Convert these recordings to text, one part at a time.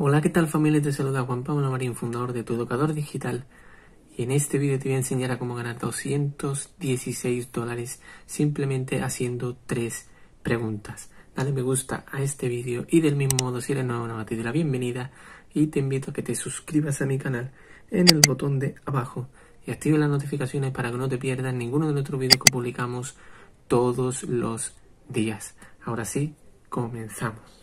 Hola, ¿qué tal familia? Te saluda Juan Pablo Marín, fundador de Tu Educador Digital. Y en este vídeo te voy a enseñar a cómo ganar 216 dólares simplemente haciendo tres preguntas. Dale me gusta a este vídeo y del mismo modo si eres nuevo, en te doy la bienvenida y te invito a que te suscribas a mi canal en el botón de abajo y active las notificaciones para que no te pierdas ninguno de nuestros vídeos que publicamos todos los días. Ahora sí, comenzamos.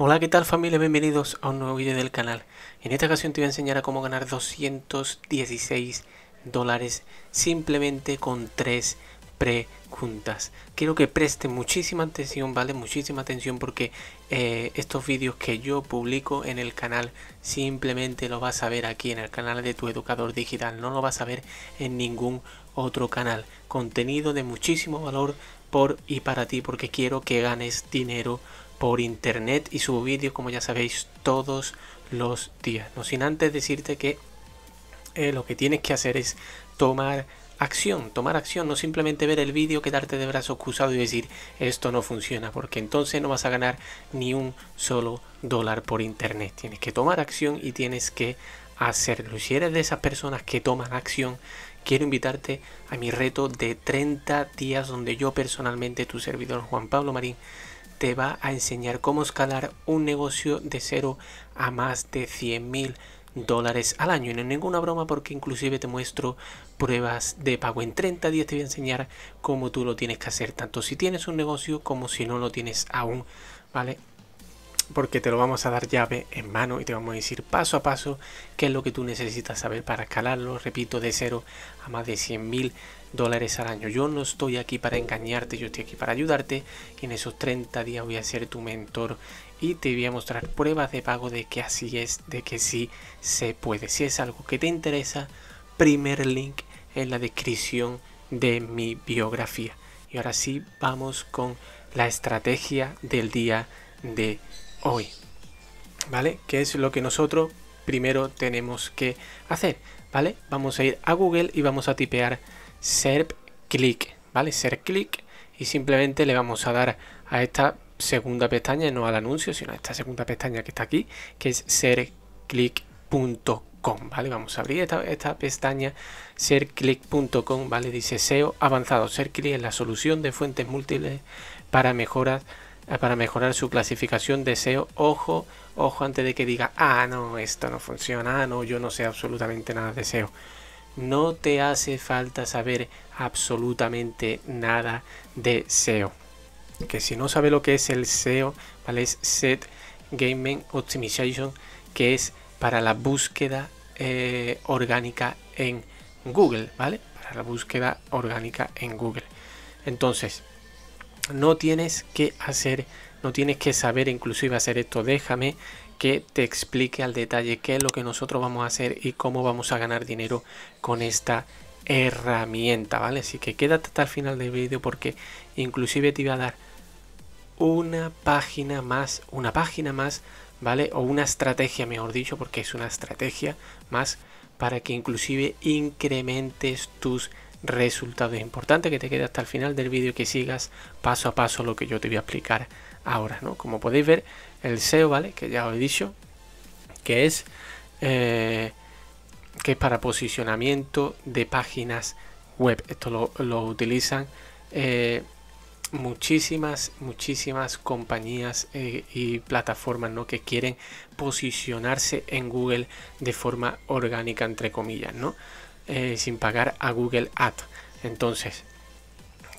Hola, ¿qué tal familia? Bienvenidos a un nuevo video del canal. En esta ocasión te voy a enseñar a cómo ganar 216 dólares simplemente con tres preguntas. Quiero que preste muchísima atención, ¿vale? Muchísima atención porque eh, estos vídeos que yo publico en el canal simplemente lo vas a ver aquí en el canal de tu educador digital. No lo vas a ver en ningún otro canal. Contenido de muchísimo valor por y para ti porque quiero que ganes dinero por internet y subo vídeos como ya sabéis todos los días. No sin antes decirte que eh, lo que tienes que hacer es tomar acción, tomar acción, no simplemente ver el vídeo, quedarte de brazos cruzados y decir esto no funciona, porque entonces no vas a ganar ni un solo dólar por internet. Tienes que tomar acción y tienes que hacerlo. Si eres de esas personas que toman acción, quiero invitarte a mi reto de 30 días donde yo personalmente, tu servidor Juan Pablo Marín, te va a enseñar cómo escalar un negocio de cero a más de 100 mil dólares al año. Y no es ninguna broma porque inclusive te muestro pruebas de pago. En 30 días te voy a enseñar cómo tú lo tienes que hacer, tanto si tienes un negocio como si no lo tienes aún, ¿vale? Porque te lo vamos a dar llave en mano y te vamos a decir paso a paso qué es lo que tú necesitas saber para escalarlo, repito, de cero a más de 100 mil dólares al año. Yo no estoy aquí para engañarte, yo estoy aquí para ayudarte y en esos 30 días voy a ser tu mentor y te voy a mostrar pruebas de pago de que así es, de que sí se puede. Si es algo que te interesa, primer link en la descripción de mi biografía. Y ahora sí, vamos con la estrategia del día de hoy. ¿Vale? ¿Qué es lo que nosotros primero tenemos que hacer? ¿Vale? Vamos a ir a Google y vamos a tipear serp click, ¿vale? ser click y simplemente le vamos a dar a esta segunda pestaña, no al anuncio, sino a esta segunda pestaña que está aquí, que es serclick.com, ¿vale? Vamos a abrir esta, esta pestaña serclick.com, ¿vale? Dice SEO avanzado, serclick es la solución de fuentes múltiples para mejorar para mejorar su clasificación de SEO. Ojo, ojo antes de que diga, ah, no, esto no funciona, ah, no, yo no sé absolutamente nada de SEO no te hace falta saber absolutamente nada de SEO. Que si no sabe lo que es el SEO, ¿vale? Es Set Gaming Optimization, que es para la búsqueda eh, orgánica en Google, ¿vale? Para la búsqueda orgánica en Google. Entonces, no tienes que hacer, no tienes que saber inclusive hacer esto. Déjame que te explique al detalle qué es lo que nosotros vamos a hacer y cómo vamos a ganar dinero con esta herramienta, ¿vale? Así que quédate hasta el final del vídeo porque inclusive te iba a dar una página más, una página más, ¿vale? O una estrategia, mejor dicho, porque es una estrategia más para que inclusive incrementes tus resultados. Es importante que te quede hasta el final del vídeo que sigas paso a paso lo que yo te voy a explicar ahora, ¿no? Como podéis ver, el SEO, ¿vale? Que ya os he dicho, que es, eh, que es para posicionamiento de páginas web. Esto lo, utilizan eh, muchísimas, muchísimas compañías eh, y plataformas ¿no? que quieren posicionarse en Google de forma orgánica, entre comillas, ¿no? sin pagar a Google Ads. Entonces,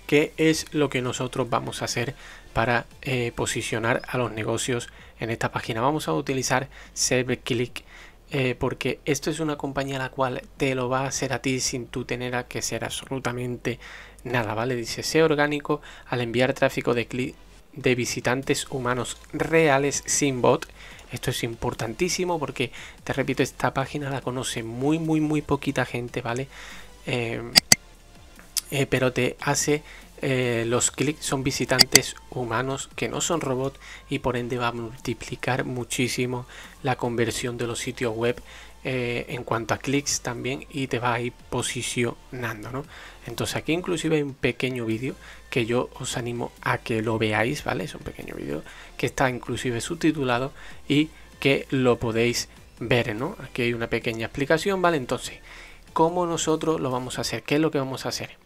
qué es lo que nosotros vamos a hacer para eh, posicionar a los negocios en esta página. Vamos a utilizar SaveClick eh, porque esto es una compañía la cual te lo va a hacer a ti sin tú tener que ser absolutamente nada, ¿vale? Dice, sea orgánico al enviar tráfico de clic de visitantes humanos reales sin bot. Esto es importantísimo porque, te repito, esta página la conoce muy, muy, muy poquita gente, ¿vale? Em, eh, pero te hace eh, los clics son visitantes humanos que no son robots y por ende va a multiplicar muchísimo la conversión de los sitios web eh, en cuanto a clics también y te va a ir posicionando entonces aquí inclusive hay un pequeño vídeo que yo os animo a que lo veáis vale es un pequeño vídeo que está inclusive subtitulado y que lo podéis ver ¿no? aquí hay una pequeña explicación vale entonces cómo nosotros lo vamos a hacer qué es lo que vamos a hacer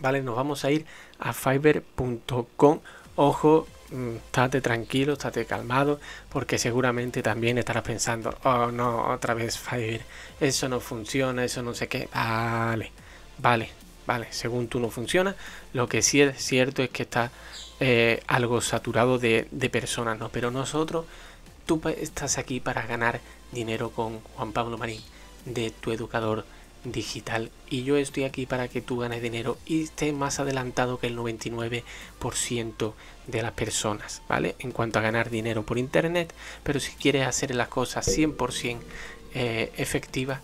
¿vale? Nos vamos a ir a fiverr.com. Ojo, mm, estate tranquilo, estate calmado, porque seguramente también estarás pensando, oh no, otra vez Fiverr, eso no funciona, eso no sé qué. Vale, vale, vale, según tú no funciona, lo que sí es cierto es que está eh, algo saturado de, de, personas, ¿no? Pero nosotros, tú estás aquí para ganar dinero con Juan Pablo Marín, de tu educador digital y yo estoy aquí para que tú ganes dinero y estés más adelantado que el 99% de las personas, ¿vale? En cuanto a ganar dinero por internet, pero si quieres hacer las cosas 100% eh, efectivas,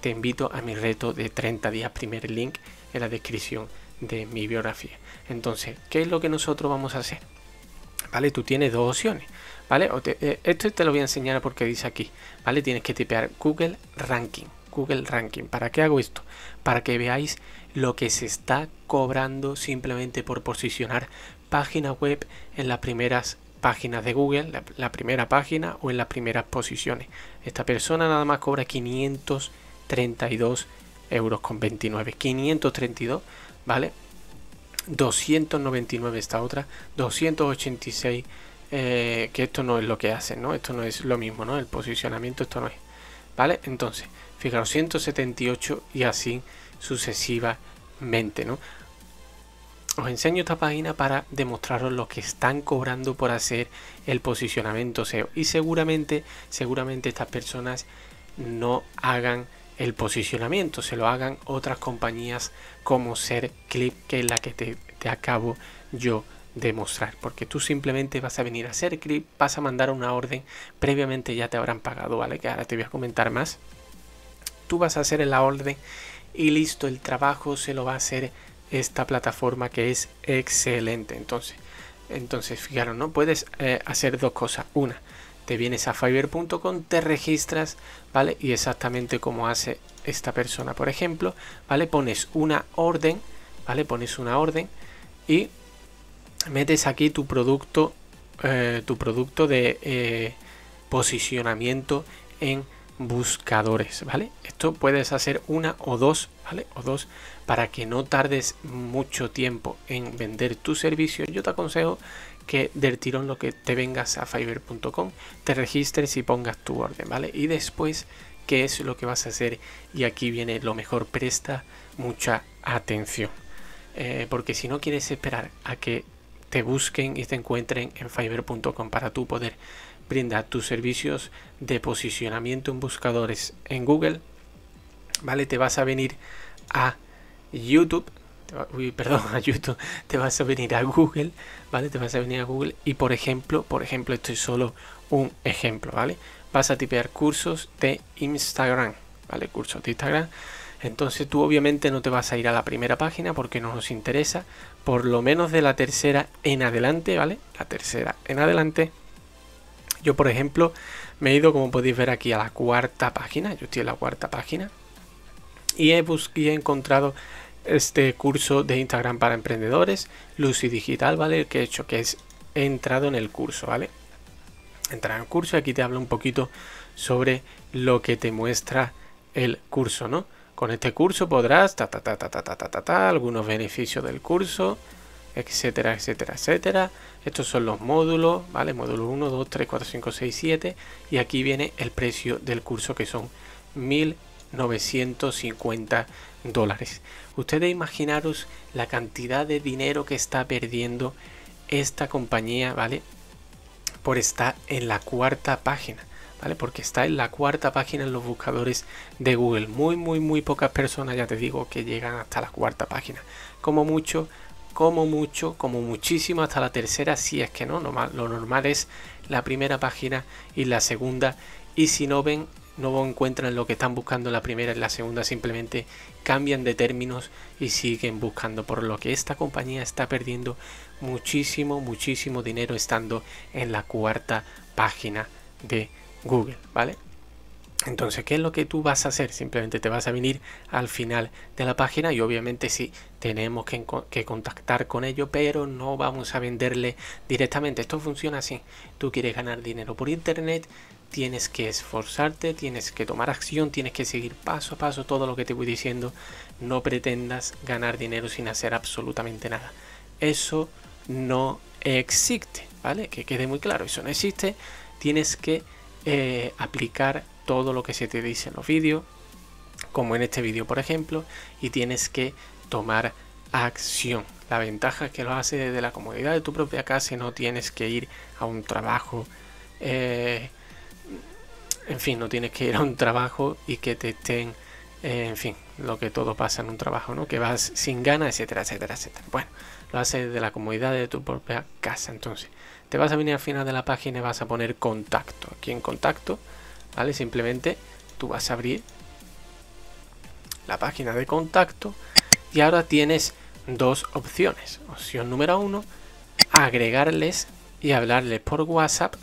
te invito a mi reto de 30 días, primer link en la descripción de mi biografía. Entonces, ¿qué es lo que nosotros vamos a hacer? ¿Vale? Tú tienes dos opciones. ¿Vale? Eh, esto te lo voy a enseñar porque dice aquí, ¿vale? Tienes que tipear Google Ranking, Google Ranking. ¿Para qué hago esto? Para que veáis lo que se está cobrando simplemente por posicionar página web en las primeras páginas de Google, la, primera página o en las primeras posiciones. Esta persona nada más cobra 532 euros con 29. 532, ¿vale? 299 esta otra, 286, eh, que esto no es lo que hacen, ¿no? Esto no es lo mismo, ¿no? El posicionamiento, esto no es. ¿Vale? Entonces, fijaros, 178 y así sucesivamente, ¿no? Os enseño esta página para demostraros lo que están cobrando por hacer el posicionamiento SEO y seguramente, seguramente estas personas no hagan el posicionamiento, se lo hagan otras compañías como Ser Clip, que es la que te, acabo yo de mostrar, porque tú simplemente vas a venir a hacer Clip, vas a mandar una orden, previamente ya te habrán pagado, ¿vale? Que ahora te voy a comentar más tú vas a hacer la orden y listo, el trabajo se lo va a hacer esta plataforma que es excelente. Entonces, entonces fijaros, ¿no? Puedes eh, hacer dos cosas. Una, te vienes a fiverr.com, te registras, ¿vale? Y exactamente como hace esta persona, por ejemplo, ¿vale? Pones una orden, ¿vale? Pones una orden y metes aquí tu producto, eh, tu producto de eh, posicionamiento en buscadores, ¿vale? Esto puedes hacer una o dos, ¿vale? O dos para que no tardes mucho tiempo en vender tu servicio. Yo te aconsejo que del tirón lo que te vengas a fiverr.com, te registres y pongas tu orden, ¿vale? Y después, ¿qué es lo que vas a hacer? Y aquí viene lo mejor, presta mucha atención. Eh, porque si no quieres esperar a que te busquen y te encuentren en fiverr.com para tú poder brinda tus servicios de posicionamiento en buscadores en Google, ¿vale? Te vas a venir a YouTube, perdón, a YouTube, te vas a venir a Google, ¿vale? Te vas a venir a Google y por ejemplo, por ejemplo, esto es solo un ejemplo, ¿vale? Vas a tipear cursos de Instagram, ¿vale? Cursos de Instagram. Entonces tú obviamente no te vas a ir a la primera página porque no nos interesa, por lo menos de la tercera en adelante, ¿vale? La tercera en adelante yo, por ejemplo, me he ido, como podéis ver aquí, a la cuarta página. Yo estoy en la cuarta página. Y he, y he encontrado este curso de Instagram para emprendedores, Lucy Digital, ¿vale? que he hecho, que he entrado en el curso, ¿vale? Entrar en el curso y aquí te hablo un poquito sobre lo que te muestra el curso, ¿no? Con este curso podrás, ta, ta, ta, ta, ta, ta, ta, ta, algunos beneficios del curso, etcétera, etcétera, etcétera. Estos son los módulos, ¿vale? Módulo 1, 2, 3, 4, 5, 6, 7. Y aquí viene el precio del curso que son 1.950 dólares. Ustedes imaginaros la cantidad de dinero que está perdiendo esta compañía, ¿vale? Por estar en la cuarta página. ¿Vale? Porque está en la cuarta página en los buscadores de Google. Muy, muy, muy pocas personas, ya te digo, que llegan hasta la cuarta página. Como mucho, como mucho, como muchísimo, hasta la tercera, si es que no, lo normal es la primera página y la segunda, y si no ven, no encuentran lo que están buscando la primera y la segunda, simplemente cambian de términos y siguen buscando, por lo que esta compañía está perdiendo muchísimo, muchísimo dinero estando en la cuarta página de Google, ¿vale? Entonces, ¿qué es lo que tú vas a hacer? Simplemente te vas a venir al final de la página y obviamente sí, tenemos que, contactar con ello pero no vamos a venderle directamente. Esto funciona así. Tú quieres ganar dinero por internet, tienes que esforzarte, tienes que tomar acción, tienes que seguir paso a paso todo lo que te voy diciendo. No pretendas ganar dinero sin hacer absolutamente nada. Eso no existe, ¿vale? Que quede muy claro, eso no existe. Tienes que eh, aplicar todo lo que se te dice en los vídeos, como en este vídeo por ejemplo, y tienes que tomar acción. La ventaja es que lo haces desde la comodidad de tu propia casa y no tienes que ir a un trabajo. Eh, en fin, no tienes que ir a un trabajo y que te estén, eh, en fin, lo que todo pasa en un trabajo, ¿no? Que vas sin ganas, etcétera, etcétera, etcétera. Bueno, lo haces desde la comodidad de tu propia casa. Entonces, te vas a venir al final de la página y vas a poner contacto. Aquí en contacto ¿vale? Simplemente tú vas a abrir la página de contacto y ahora tienes dos opciones. Opción número uno, agregarles y hablarles por WhatsApp,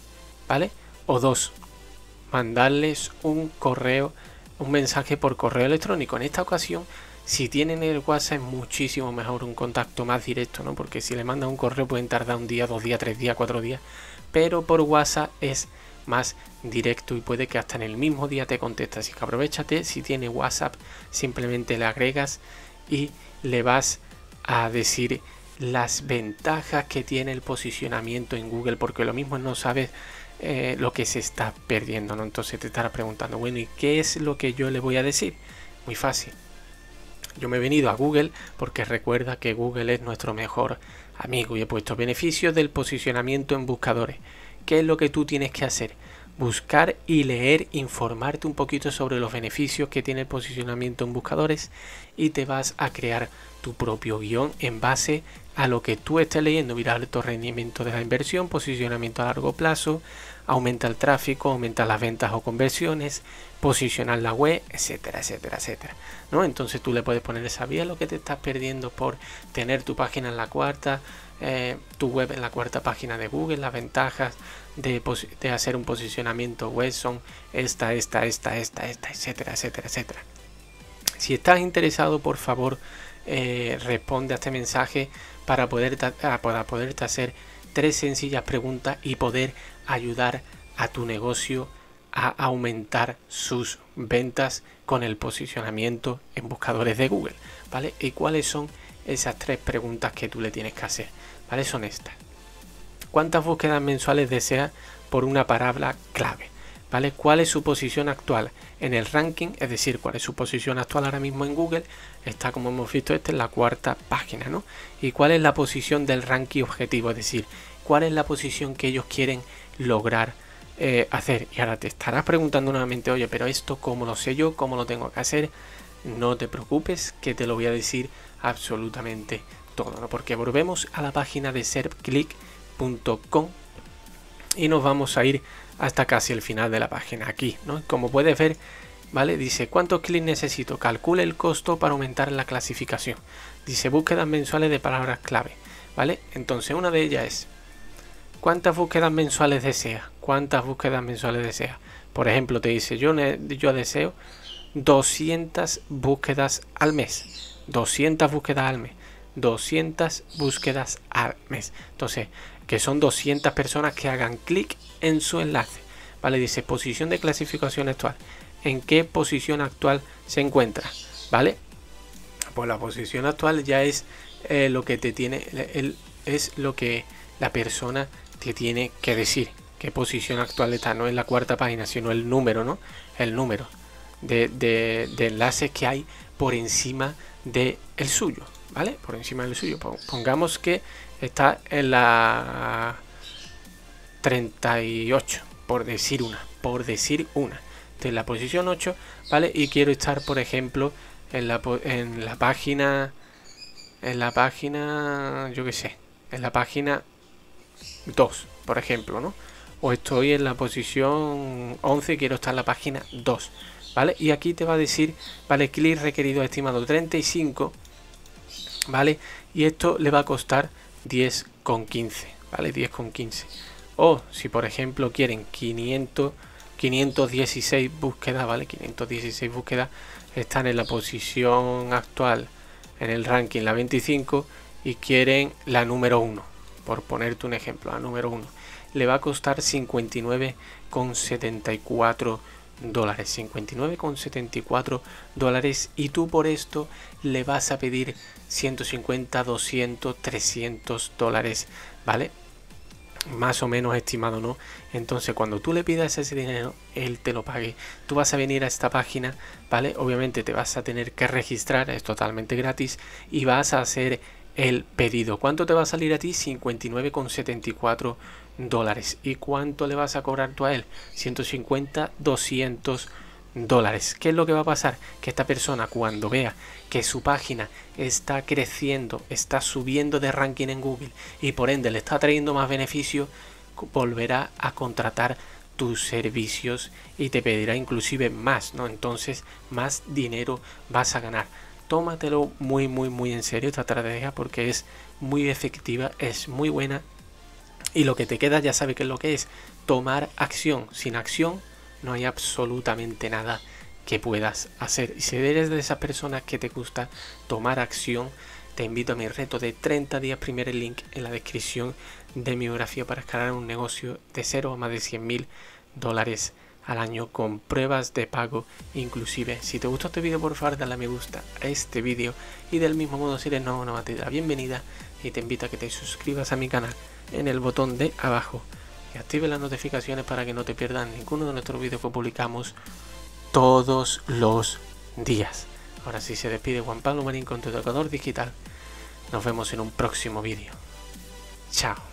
¿vale? O dos, mandarles un correo, un mensaje por correo electrónico. En esta ocasión, si tienen el WhatsApp es muchísimo mejor un contacto más directo, ¿no? Porque si le mandan un correo pueden tardar un día, dos días, tres días, cuatro días. Pero por WhatsApp es más directo y puede que hasta en el mismo día te conteste. Así que aprovechate, si tiene WhatsApp, simplemente le agregas y le vas a decir las ventajas que tiene el posicionamiento en Google, porque lo mismo no sabes eh, lo que se está perdiendo, ¿no? Entonces te estará preguntando, bueno, ¿y qué es lo que yo le voy a decir? Muy fácil. Yo me he venido a Google porque recuerda que Google es nuestro mejor amigo y he puesto beneficios del posicionamiento en buscadores. ¿Qué es lo que tú tienes que hacer? Buscar y leer, informarte un poquito sobre los beneficios que tiene el posicionamiento en buscadores y te vas a crear tu propio guión en base a lo que tú estés leyendo. Mira alto rendimiento de la inversión, posicionamiento a largo plazo, aumenta el tráfico, aumenta las ventas o conversiones, posicionar la web, etcétera, etcétera, etcétera. ¿No? Entonces tú le puedes poner esa vía lo que te estás perdiendo por tener tu página en la cuarta, eh, tu web en la cuarta página de Google, las ventajas de, hacer un posicionamiento web son esta, esta, esta, esta, esta, etcétera, etcétera, etcétera. Si estás interesado, por favor, eh, responde a este mensaje para, poder ah, para poderte hacer tres sencillas preguntas y poder ayudar a tu negocio a aumentar sus ventas con el posicionamiento en buscadores de Google, ¿vale? ¿Y cuáles son esas tres preguntas que tú le tienes que hacer. ¿Vale? Son estas. ¿Cuántas búsquedas mensuales deseas por una palabra clave? ¿Vale? ¿Cuál es su posición actual en el ranking? Es decir, cuál es su posición actual ahora mismo en Google. Está, como hemos visto, esta es la cuarta página, ¿no? ¿Y cuál es la posición del ranking objetivo? Es decir, cuál es la posición que ellos quieren lograr eh, hacer. Y ahora te estarás preguntando nuevamente, oye, pero esto, ¿cómo lo sé yo? ¿Cómo lo tengo que hacer? No te preocupes, que te lo voy a decir absolutamente todo, porque volvemos a la página de serpclick.com y nos vamos a ir hasta casi el final de la página aquí, ¿no? Como puedes ver, ¿vale? Dice, ¿cuántos clics necesito? Calcule el costo para aumentar la clasificación. Dice, búsquedas mensuales de palabras clave, ¿vale? Entonces una de ellas es, ¿cuántas búsquedas mensuales desea? ¿Cuántas búsquedas mensuales desea? Por ejemplo, te dice, yo, yo deseo 200 búsquedas al mes. 200 búsquedas al mes. 200 búsquedas al mes. Entonces, que son 200 personas que hagan clic en su enlace. Vale, dice posición de clasificación actual. ¿En qué posición actual se encuentra? Vale, pues la posición actual ya es eh, lo que te tiene, es lo que la persona te tiene que decir. ¿Qué posición actual está? No en la cuarta página, sino el número, ¿no? El número de, enlaces que hay por encima del el suyo, ¿vale? Por encima del suyo. Pongamos que está en la 38, por decir una, por decir una. De la posición 8, ¿vale? Y quiero estar, por ejemplo, en la, en la página, en la página, yo qué sé, en la página 2, por ejemplo, ¿no? O estoy en la posición 11 y quiero estar en la página 2. Y aquí te va a decir, ¿vale? Clic requerido estimado 35, ¿vale? Y esto le va a costar 10,15, ¿vale? 10,15. O si por ejemplo quieren 500, 516 búsquedas, ¿vale? 516 búsquedas están en la posición actual en el ranking, la 25, y quieren la número 1, por ponerte un ejemplo, la número 1. Le va a costar 59,74 dólares, 59,74 dólares y tú por esto le vas a pedir 150, 200, 300 dólares, ¿vale? Más o menos estimado, ¿no? Entonces cuando tú le pidas ese dinero, él te lo pague. Tú vas a venir a esta página, ¿vale? Obviamente te vas a tener que registrar, es totalmente gratis, y vas a hacer el pedido. ¿Cuánto te va a salir a ti? 59,74 dólares. ¿Y cuánto le vas a cobrar tú a él? 150, 200 dólares. ¿Qué es lo que va a pasar? Que esta persona cuando vea que su página está creciendo, está subiendo de ranking en Google y por ende le está trayendo más beneficio, volverá a contratar tus servicios y te pedirá inclusive más, ¿no? Entonces más dinero vas a ganar. Tómatelo muy, muy, muy en serio esta estrategia porque es muy efectiva, es muy buena y lo que te queda ya sabes que es lo que es. Tomar acción. Sin acción no hay absolutamente nada que puedas hacer. Y si eres de esas personas que te gusta tomar acción, te invito a mi reto de 30 días. el link en la descripción de mi biografía para escalar un negocio de 0 a más de 100 mil dólares al año con pruebas de pago inclusive. Si te gustó este vídeo por favor dale a me gusta a este vídeo y del mismo modo si eres nuevo no te da la bienvenida y te invito a que te suscribas a mi canal en el botón de abajo y active las notificaciones para que no te pierdas ninguno de nuestros vídeos que publicamos todos los días. Ahora sí se despide Juan Pablo Marín con tu educador digital. Nos vemos en un próximo vídeo. Chao.